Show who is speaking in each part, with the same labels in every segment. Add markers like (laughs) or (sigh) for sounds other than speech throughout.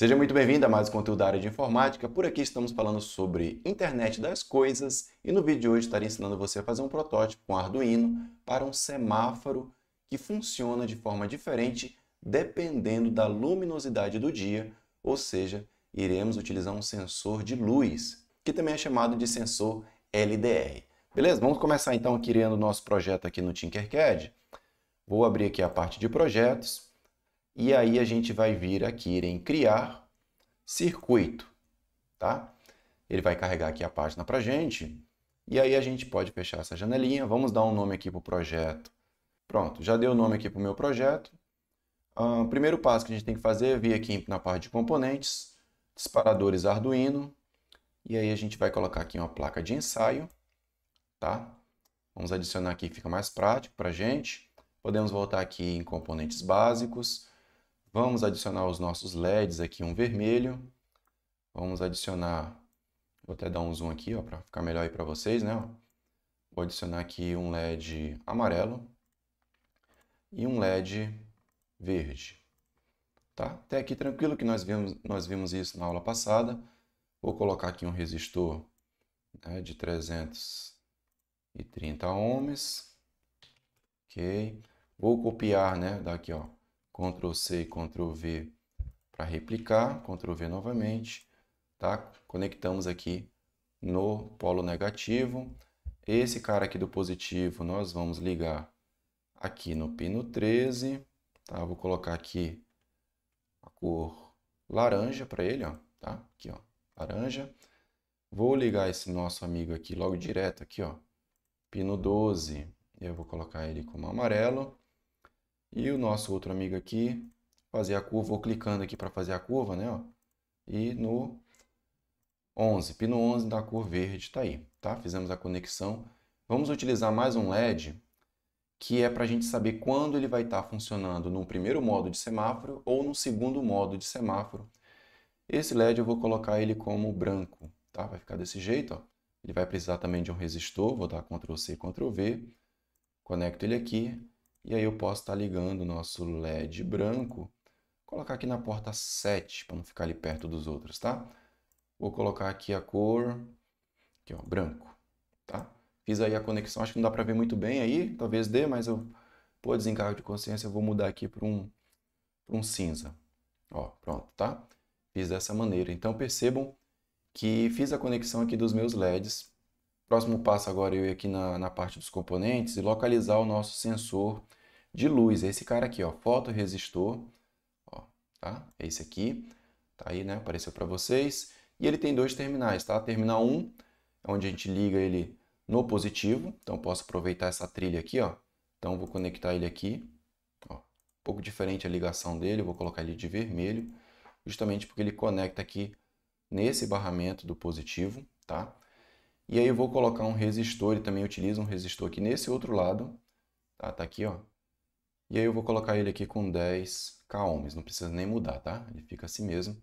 Speaker 1: Seja muito bem-vindo a mais um conteúdo da área de informática. Por aqui estamos falando sobre internet das coisas e no vídeo de hoje estarei ensinando você a fazer um protótipo com Arduino para um semáforo que funciona de forma diferente dependendo da luminosidade do dia, ou seja, iremos utilizar um sensor de luz, que também é chamado de sensor LDR. Beleza? Vamos começar então criando o nosso projeto aqui no Tinkercad. Vou abrir aqui a parte de projetos. E aí a gente vai vir aqui em criar circuito, tá? Ele vai carregar aqui a página para gente. E aí a gente pode fechar essa janelinha. Vamos dar um nome aqui para o projeto. Pronto, já dei o nome aqui para o meu projeto. O uh, ah, primeiro passo que a gente tem que fazer é vir aqui na parte de componentes, disparadores Arduino. E aí a gente vai colocar aqui uma placa de ensaio, tá? Vamos adicionar aqui, fica mais prático para a gente. Podemos voltar aqui em componentes básicos. Vamos adicionar os nossos LEDs aqui, um vermelho. Vamos adicionar, vou até dar um zoom aqui para ficar melhor aí para vocês, né? Vou adicionar aqui um LED amarelo e um LED verde. Tá? Até aqui tranquilo que nós vimos, nós vimos isso na aula passada. Vou colocar aqui um resistor né, de 330 ohms. Ok. Vou copiar né, daqui, ó, Ctrl C e Ctrl V para replicar, Ctrl V novamente, tá? Conectamos aqui no polo negativo. Esse cara aqui do positivo nós vamos ligar aqui no pino 13, tá? Vou colocar aqui a cor laranja para ele, ó, tá? Aqui, ó, laranja. Vou ligar esse nosso amigo aqui logo direto aqui, ó, pino 12. Eu vou colocar ele como amarelo. E o nosso outro amigo aqui, fazer a curva, ou clicando aqui para fazer a curva, né? Ó, e no 11, pino 11 da cor verde está aí, tá? Fizemos a conexão. Vamos utilizar mais um LED, que é para a gente saber quando ele vai estar tá funcionando no primeiro modo de semáforo ou no segundo modo de semáforo. Esse LED eu vou colocar ele como branco, tá? Vai ficar desse jeito, ó. Ele vai precisar também de um resistor, vou dar Ctrl C, Ctrl V, conecto ele aqui e aí eu posso estar ligando o nosso LED branco, colocar aqui na porta 7, para não ficar ali perto dos outros, tá? Vou colocar aqui a cor, aqui ó, branco, tá? Fiz aí a conexão, acho que não dá para ver muito bem aí, talvez dê, mas eu, por desencargo de consciência, eu vou mudar aqui para um, um cinza. Ó, pronto, tá? Fiz dessa maneira. Então percebam que fiz a conexão aqui dos meus LEDs. Próximo passo agora é eu ir aqui na, na parte dos componentes e localizar o nosso sensor de luz. Esse cara aqui, ó, fotoresistor, ó, tá? É esse aqui, tá aí, né? Apareceu para vocês. E ele tem dois terminais, tá? Terminal 1 é onde a gente liga ele no positivo, então posso aproveitar essa trilha aqui, ó. Então vou conectar ele aqui, ó. Um pouco diferente a ligação dele, vou colocar ele de vermelho, justamente porque ele conecta aqui nesse barramento do positivo, tá? E aí eu vou colocar um resistor, ele também utiliza um resistor aqui nesse outro lado, tá? Tá aqui, ó, e aí eu vou colocar ele aqui com 10 k-ohms, não precisa nem mudar, tá? Ele fica assim mesmo.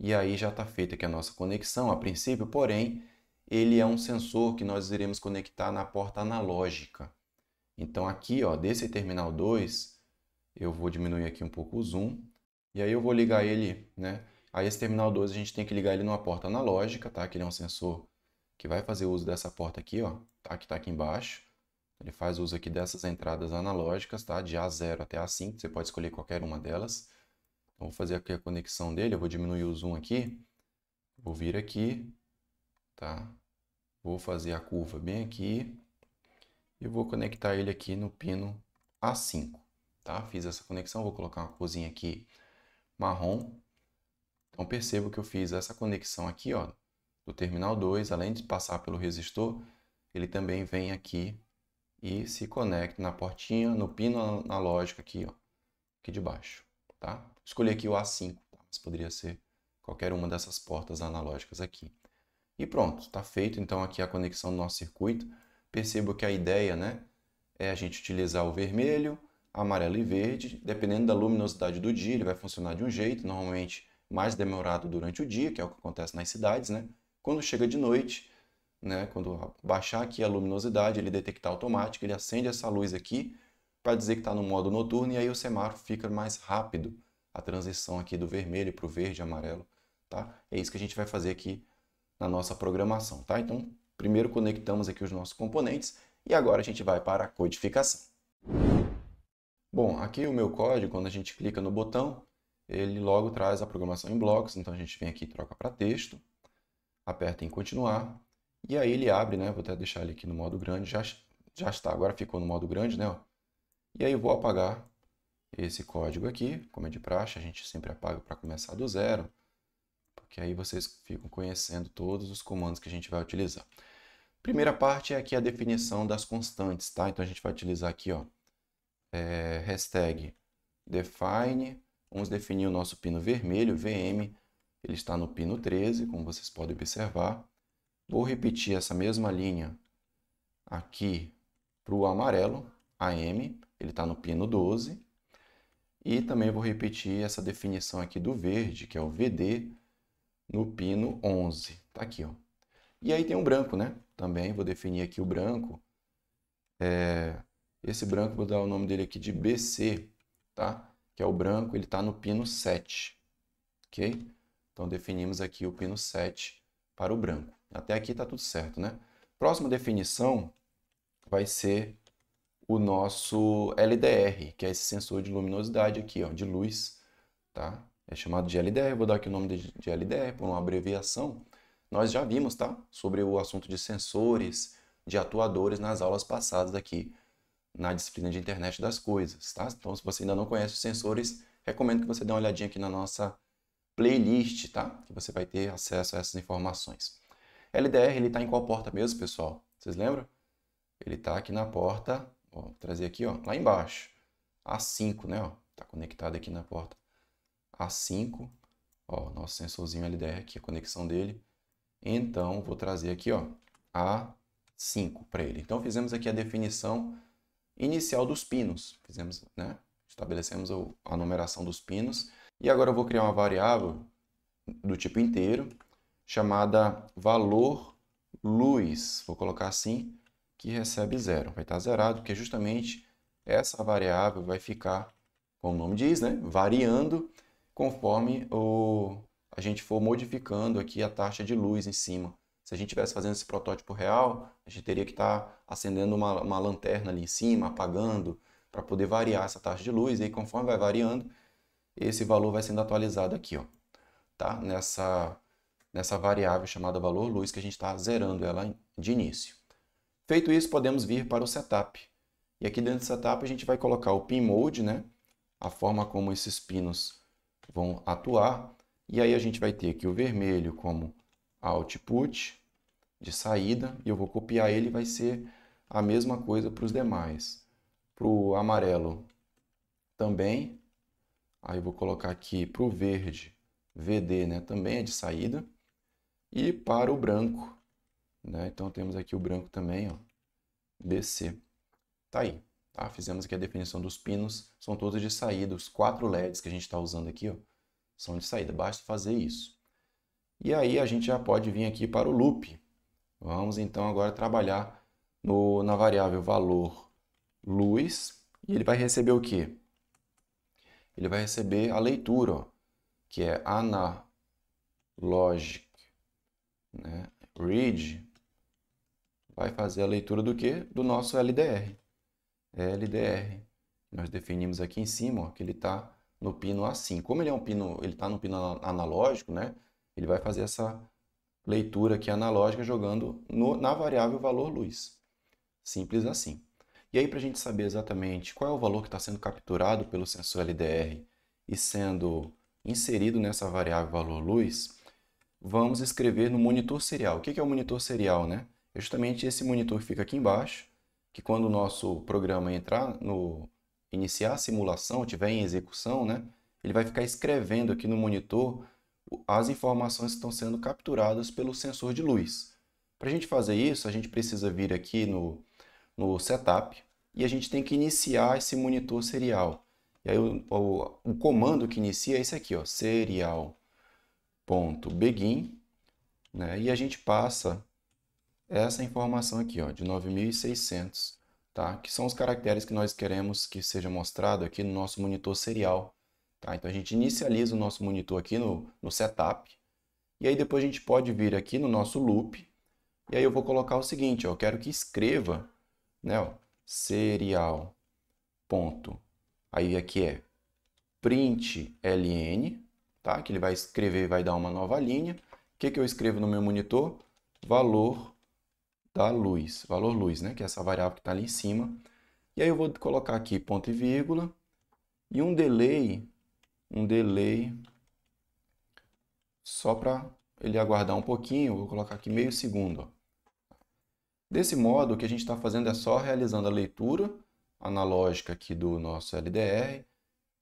Speaker 1: E aí já está feita aqui a nossa conexão a princípio, porém, ele é um sensor que nós iremos conectar na porta analógica. Então aqui, ó, desse terminal 2, eu vou diminuir aqui um pouco o zoom, e aí eu vou ligar ele, né? Aí esse terminal 2 a gente tem que ligar ele numa porta analógica, tá? Que ele é um sensor que vai fazer uso dessa porta aqui, ó, tá? que está aqui embaixo. Ele faz uso aqui dessas entradas analógicas, tá? De A0 até A5, você pode escolher qualquer uma delas. Então, vou fazer aqui a conexão dele, eu vou diminuir o zoom aqui. Vou vir aqui, tá? Vou fazer a curva bem aqui. E vou conectar ele aqui no pino A5, tá? Fiz essa conexão, vou colocar uma cozinha aqui marrom. Então, percebo que eu fiz essa conexão aqui, ó, do terminal 2, além de passar pelo resistor, ele também vem aqui e se conecta na portinha, no pino analógico aqui, ó, aqui de baixo, tá? Escolhi aqui o A5, tá? mas poderia ser qualquer uma dessas portas analógicas aqui. E pronto, está feito então aqui é a conexão do nosso circuito. Percebo que a ideia né, é a gente utilizar o vermelho, amarelo e verde. Dependendo da luminosidade do dia, ele vai funcionar de um jeito, normalmente mais demorado durante o dia, que é o que acontece nas cidades. Né? Quando chega de noite, né? Quando baixar aqui a luminosidade, ele detectar automático, ele acende essa luz aqui para dizer que está no modo noturno e aí o semáforo fica mais rápido. A transição aqui do vermelho para o verde e amarelo, tá? É isso que a gente vai fazer aqui na nossa programação, tá? Então, primeiro conectamos aqui os nossos componentes e agora a gente vai para a codificação. Bom, aqui o meu código, quando a gente clica no botão, ele logo traz a programação em blocos, então a gente vem aqui e troca para texto, aperta em continuar, e aí ele abre, né? Vou até deixar ele aqui no modo grande. Já, já está, agora ficou no modo grande, né? E aí vou apagar esse código aqui, como é de praxe, a gente sempre apaga para começar do zero, porque aí vocês ficam conhecendo todos os comandos que a gente vai utilizar. Primeira parte é aqui a definição das constantes, tá? Então a gente vai utilizar aqui, ó, é, hashtag define, vamos definir o nosso pino vermelho, VM, ele está no pino 13, como vocês podem observar. Vou repetir essa mesma linha aqui para o amarelo, AM, ele está no pino 12. E também vou repetir essa definição aqui do verde, que é o VD, no pino 11. Está aqui, ó. E aí tem um branco, né? Também vou definir aqui o branco. É... Esse branco, vou dar o nome dele aqui de BC, tá? Que é o branco, ele está no pino 7, ok? Então, definimos aqui o pino 7 para o branco. Até aqui está tudo certo, né? Próxima definição vai ser o nosso LDR, que é esse sensor de luminosidade aqui, ó, de luz, tá? É chamado de LDR, vou dar aqui o nome de, LDR por uma abreviação. Nós já vimos, tá? Sobre o assunto de sensores, de atuadores nas aulas passadas aqui na disciplina de internet das coisas, tá? Então, se você ainda não conhece os sensores, recomendo que você dê uma olhadinha aqui na nossa playlist, tá? Que você vai ter acesso a essas informações. LDR, ele está em qual porta mesmo, pessoal? Vocês lembram? Ele está aqui na porta, ó, vou trazer aqui, ó, lá embaixo. A5, né? Está conectado aqui na porta A5. Ó, nosso sensorzinho LDR aqui, a conexão dele. Então, vou trazer aqui, ó, A5 para ele. Então, fizemos aqui a definição inicial dos pinos. Fizemos, né? Estabelecemos a numeração dos pinos. E agora eu vou criar uma variável do tipo inteiro chamada valor luz, vou colocar assim, que recebe zero. Vai estar zerado, porque justamente essa variável vai ficar, como o nome diz, né? variando conforme o... a gente for modificando aqui a taxa de luz em cima. Se a gente estivesse fazendo esse protótipo real, a gente teria que estar tá acendendo uma, uma lanterna ali em cima, apagando, para poder variar essa taxa de luz. E aí, conforme vai variando, esse valor vai sendo atualizado aqui, ó, tá? nessa nessa variável chamada valor luz, que a gente está zerando ela de início. Feito isso, podemos vir para o setup. E aqui dentro do setup a gente vai colocar o pin mode, né? a forma como esses pinos vão atuar. E aí a gente vai ter aqui o vermelho como output de saída, e eu vou copiar ele, vai ser a mesma coisa para os demais. Para o amarelo também, aí eu vou colocar aqui para o verde, VD né, também é de saída e para o branco. Né? Então temos aqui o branco também, ó, BC. Tá aí. Tá? Fizemos aqui a definição dos pinos, são todos de saída. Os quatro LEDs que a gente está usando aqui ó, são de saída, basta fazer isso. E aí a gente já pode vir aqui para o loop. Vamos então agora trabalhar no, na variável valor luz. E ele vai receber o quê? Ele vai receber a leitura, ó, que é analógica né, read, vai fazer a leitura do que? Do nosso LDR. LDR. Nós definimos aqui em cima ó, que ele está no pino A5. Como ele é um pino, ele está no pino analógico, né? Ele vai fazer essa leitura aqui analógica jogando no, na variável valor luz. Simples assim. E aí, para a gente saber exatamente qual é o valor que está sendo capturado pelo sensor LDR e sendo inserido nessa variável valor luz, vamos escrever no monitor serial. O que é o monitor serial, né? É justamente esse monitor que fica aqui embaixo, que quando o nosso programa entrar no iniciar a simulação, estiver em execução, né? Ele vai ficar escrevendo aqui no monitor as informações que estão sendo capturadas pelo sensor de luz. Para a gente fazer isso, a gente precisa vir aqui no, no setup e a gente tem que iniciar esse monitor serial. E aí o, o, o comando que inicia é esse aqui, ó, serial ponto begin, né? E a gente passa essa informação aqui, ó, de 9600, tá? Que são os caracteres que nós queremos que seja mostrado aqui no nosso monitor serial, tá? Então a gente inicializa o nosso monitor aqui no, no setup, e aí depois a gente pode vir aqui no nosso loop, e aí eu vou colocar o seguinte, ó, eu quero que escreva, né, ó, serial ponto, aí aqui é print ln, tá? que ele vai escrever e vai dar uma nova linha. O que, que eu escrevo no meu monitor? Valor da luz, valor luz, né? que é essa variável que está ali em cima. E aí eu vou colocar aqui ponto e vírgula e um delay, um delay só para ele aguardar um pouquinho, vou colocar aqui meio segundo. Ó. Desse modo, o que a gente está fazendo é só realizando a leitura analógica aqui do nosso LDR,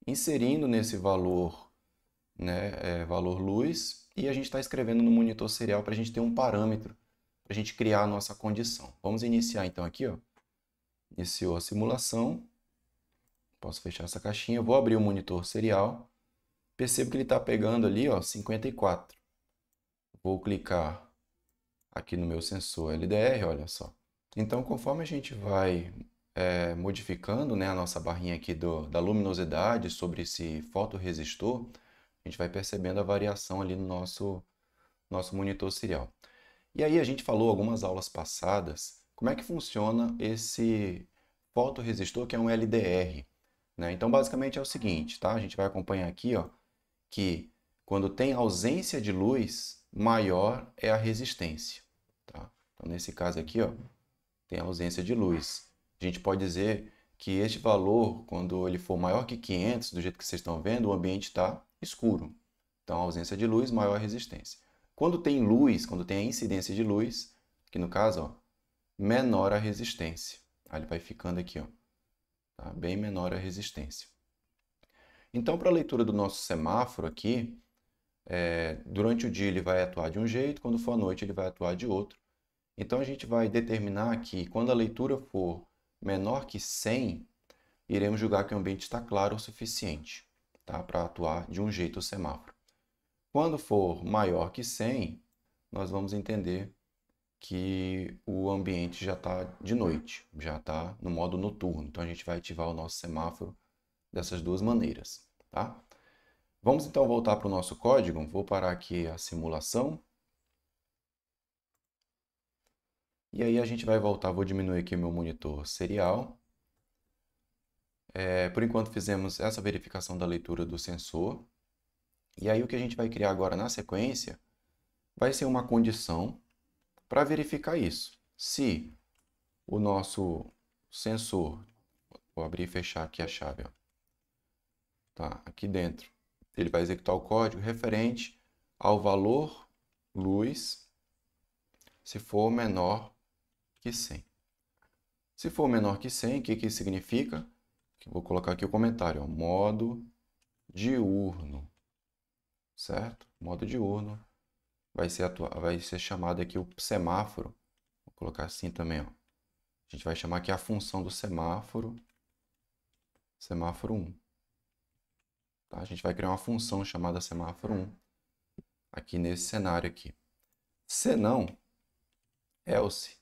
Speaker 1: inserindo nesse valor né, é, valor luz, e a gente está escrevendo no monitor serial para a gente ter um parâmetro, para a gente criar a nossa condição. Vamos iniciar então aqui, ó. iniciou a simulação, posso fechar essa caixinha, vou abrir o monitor serial, percebo que ele está pegando ali ó, 54. Vou clicar aqui no meu sensor LDR, olha só. Então, conforme a gente vai é, modificando né, a nossa barrinha aqui do, da luminosidade sobre esse fotoresistor, a gente vai percebendo a variação ali no nosso, nosso monitor serial. E aí a gente falou algumas aulas passadas como é que funciona esse fotoresistor que é um LDR. Né? Então basicamente é o seguinte, tá? A gente vai acompanhar aqui ó, que quando tem ausência de luz, maior é a resistência. Tá? Então nesse caso aqui ó, tem ausência de luz. A gente pode dizer que este valor, quando ele for maior que 500, do jeito que vocês estão vendo, o ambiente está escuro. Então, ausência de luz, maior resistência. Quando tem luz, quando tem a incidência de luz, que no caso, ó, menor a resistência. Aí ele vai ficando aqui, ó, tá? bem menor a resistência. Então, para a leitura do nosso semáforo aqui, é, durante o dia ele vai atuar de um jeito, quando for à noite ele vai atuar de outro. Então, a gente vai determinar que quando a leitura for menor que 100, iremos julgar que o ambiente está claro o suficiente tá? para atuar de um jeito o semáforo. Quando for maior que 100, nós vamos entender que o ambiente já está de noite, já está no modo noturno. Então a gente vai ativar o nosso semáforo dessas duas maneiras, tá? Vamos então voltar para o nosso código. Vou parar aqui a simulação. E aí a gente vai voltar, vou diminuir aqui meu monitor serial. É, por enquanto fizemos essa verificação da leitura do sensor. E aí o que a gente vai criar agora na sequência vai ser uma condição para verificar isso. Se o nosso sensor, vou abrir e fechar aqui a chave, ó. tá aqui dentro, ele vai executar o código referente ao valor luz se for menor que 100. Se for menor que 100, o que, que significa? vou colocar aqui o comentário, ó, modo diurno, certo? Modo diurno vai ser, vai ser chamado aqui o semáforo, vou colocar assim também, ó. A gente vai chamar aqui a função do semáforo, semáforo 1. Tá? A gente vai criar uma função chamada semáforo 1 aqui nesse cenário aqui. Se não, else,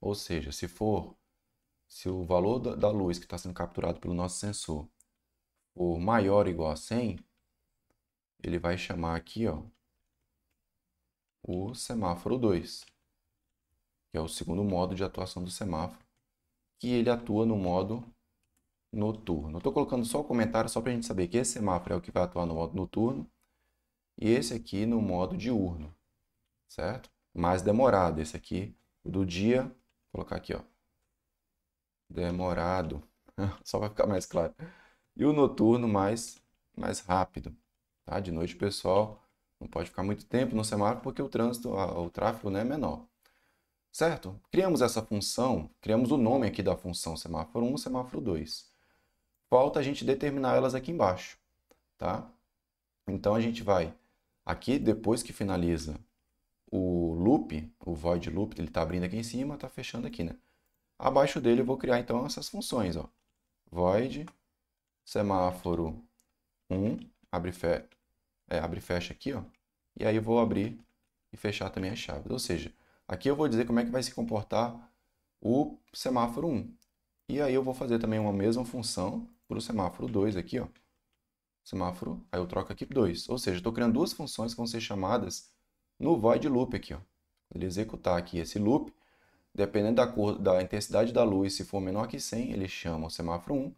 Speaker 1: ou seja, se for se o valor da luz que está sendo capturado pelo nosso sensor for maior ou igual a 100, ele vai chamar aqui ó, o semáforo 2, que é o segundo modo de atuação do semáforo, que ele atua no modo noturno. Estou colocando só o comentário só para a gente saber que esse semáforo é o que vai atuar no modo noturno e esse aqui no modo diurno, certo? Mais demorado, esse aqui do dia, vou colocar aqui, ó, demorado, (laughs) só vai ficar mais claro. E o noturno mais, mais rápido, tá? De noite pessoal não pode ficar muito tempo no semáforo porque o trânsito, o tráfego né, é menor. Certo? Criamos essa função, criamos o nome aqui da função semáforo 1, semáforo 2. Falta a gente determinar elas aqui embaixo, tá? Então a gente vai aqui depois que finaliza o loop, o void loop, ele está abrindo aqui em cima, está fechando aqui, né? Abaixo dele eu vou criar então essas funções, ó. void semáforo 1, abre, fe... é, abre e fecha aqui, ó. E aí eu vou abrir e fechar também as chaves. Ou seja, aqui eu vou dizer como é que vai se comportar o semáforo 1. E aí eu vou fazer também uma mesma função para o semáforo 2 aqui, ó. Semáforo, aí eu troco aqui 2. Ou seja, estou criando duas funções que vão ser chamadas no void loop aqui, ó. Ele executar aqui esse loop Dependendo da, cor, da intensidade da luz, se for menor que 100, ele chama o semáforo 1,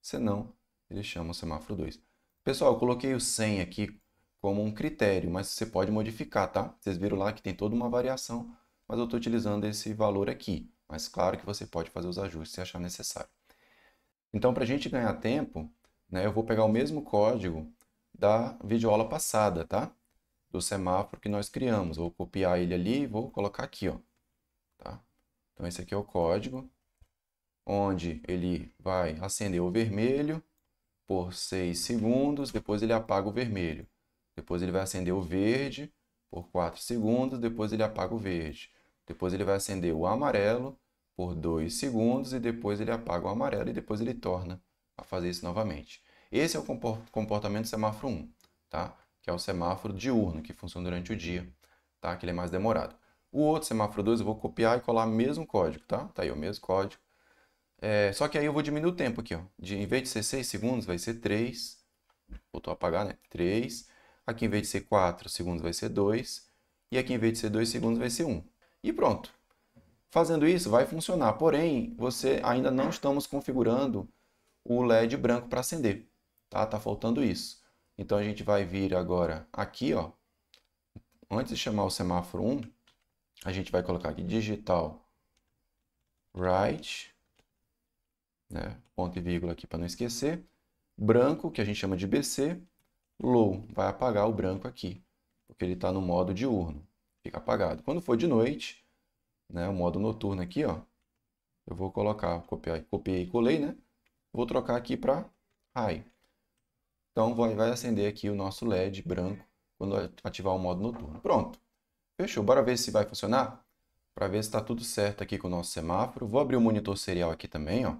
Speaker 1: se não, ele chama o semáforo 2. Pessoal, eu coloquei o 100 aqui como um critério, mas você pode modificar, tá? Vocês viram lá que tem toda uma variação, mas eu estou utilizando esse valor aqui. Mas claro que você pode fazer os ajustes se achar necessário. Então, para a gente ganhar tempo, né, eu vou pegar o mesmo código da videoaula passada, tá? Do semáforo que nós criamos. Vou copiar ele ali e vou colocar aqui, ó. Então, esse aqui é o código, onde ele vai acender o vermelho por 6 segundos, depois ele apaga o vermelho. Depois ele vai acender o verde por 4 segundos, depois ele apaga o verde. Depois ele vai acender o amarelo por 2 segundos e depois ele apaga o amarelo e depois ele torna a fazer isso novamente. Esse é o comportamento do semáforo 1, tá? que é o semáforo diurno, que funciona durante o dia, tá? que ele é mais demorado. O outro semáforo 2 eu vou copiar e colar o mesmo código, tá? Tá aí o mesmo código. É, só que aí eu vou diminuir o tempo aqui, ó. De, em vez de ser 6 segundos, vai ser 3. Voltou a apagar, né? 3. Aqui em vez de ser 4 segundos, vai ser 2. E aqui em vez de ser 2 segundos, vai ser 1. E pronto. Fazendo isso, vai funcionar. Porém, você ainda não estamos configurando o LED branco para acender. Tá? tá faltando isso. Então, a gente vai vir agora aqui, ó. Antes de chamar o semáforo 1, a gente vai colocar aqui digital right, né? ponto e vírgula aqui para não esquecer, branco, que a gente chama de BC, low, vai apagar o branco aqui, porque ele está no modo diurno, fica apagado. Quando for de noite, né, o modo noturno aqui, ó, eu vou colocar, copiar, copiei e colei, né? Vou trocar aqui para high. Então vai, vai acender aqui o nosso LED branco quando ativar o modo noturno. Pronto. Fechou, bora ver se vai funcionar? Para ver se está tudo certo aqui com o nosso semáforo. Vou abrir o monitor serial aqui também, ó.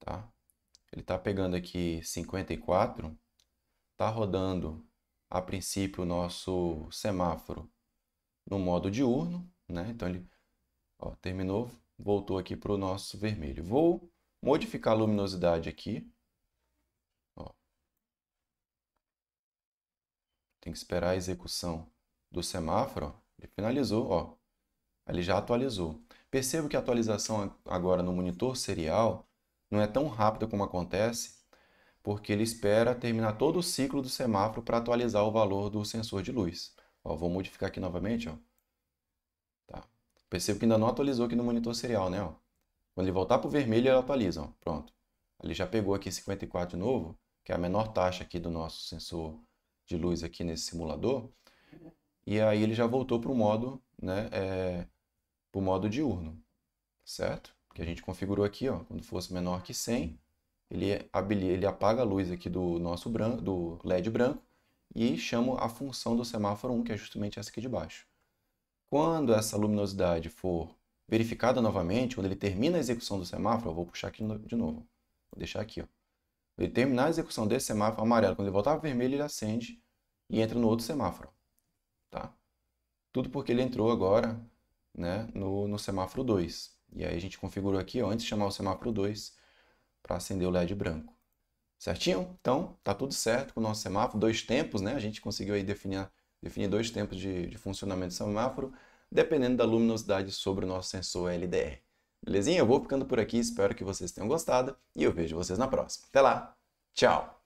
Speaker 1: Tá? Ele está pegando aqui 54. Está rodando, a princípio, o nosso semáforo no modo diurno, né? Então ele ó, terminou, voltou aqui para o nosso vermelho. Vou modificar a luminosidade aqui. Ó. Tem que esperar a execução do semáforo. Ele finalizou, ó. Ele já atualizou. Percebo que a atualização agora no monitor serial não é tão rápida como acontece, porque ele espera terminar todo o ciclo do semáforo para atualizar o valor do sensor de luz. Ó, vou modificar aqui novamente, ó. Tá. Percebo que ainda não atualizou aqui no monitor serial, né? Ó. Quando ele voltar para o vermelho, ele atualiza, ó. pronto. Ele já pegou aqui 54 de novo, que é a menor taxa aqui do nosso sensor de luz aqui nesse simulador. E aí ele já voltou para o modo, né, é, pro modo diurno, certo? Que a gente configurou aqui, ó, quando fosse menor que 100, ele, ele apaga a luz aqui do nosso branco, do LED branco e chama a função do semáforo 1, que é justamente essa aqui de baixo. Quando essa luminosidade for verificada novamente, quando ele termina a execução do semáforo, eu vou puxar aqui de novo, vou deixar aqui, ó. Ele terminar a execução desse semáforo amarelo, quando ele voltar vermelho, ele acende e entra no outro semáforo. Tá? Tudo porque ele entrou agora né, no, no semáforo 2. E aí a gente configurou aqui, antes de chamar o semáforo 2, para acender o LED branco. Certinho? Então, tá tudo certo com o nosso semáforo. Dois tempos, né? A gente conseguiu aí definir, definir dois tempos de, de funcionamento do semáforo, dependendo da luminosidade sobre o nosso sensor LDR. Belezinha? Eu vou ficando por aqui, espero que vocês tenham gostado e eu vejo vocês na próxima. Até lá, tchau!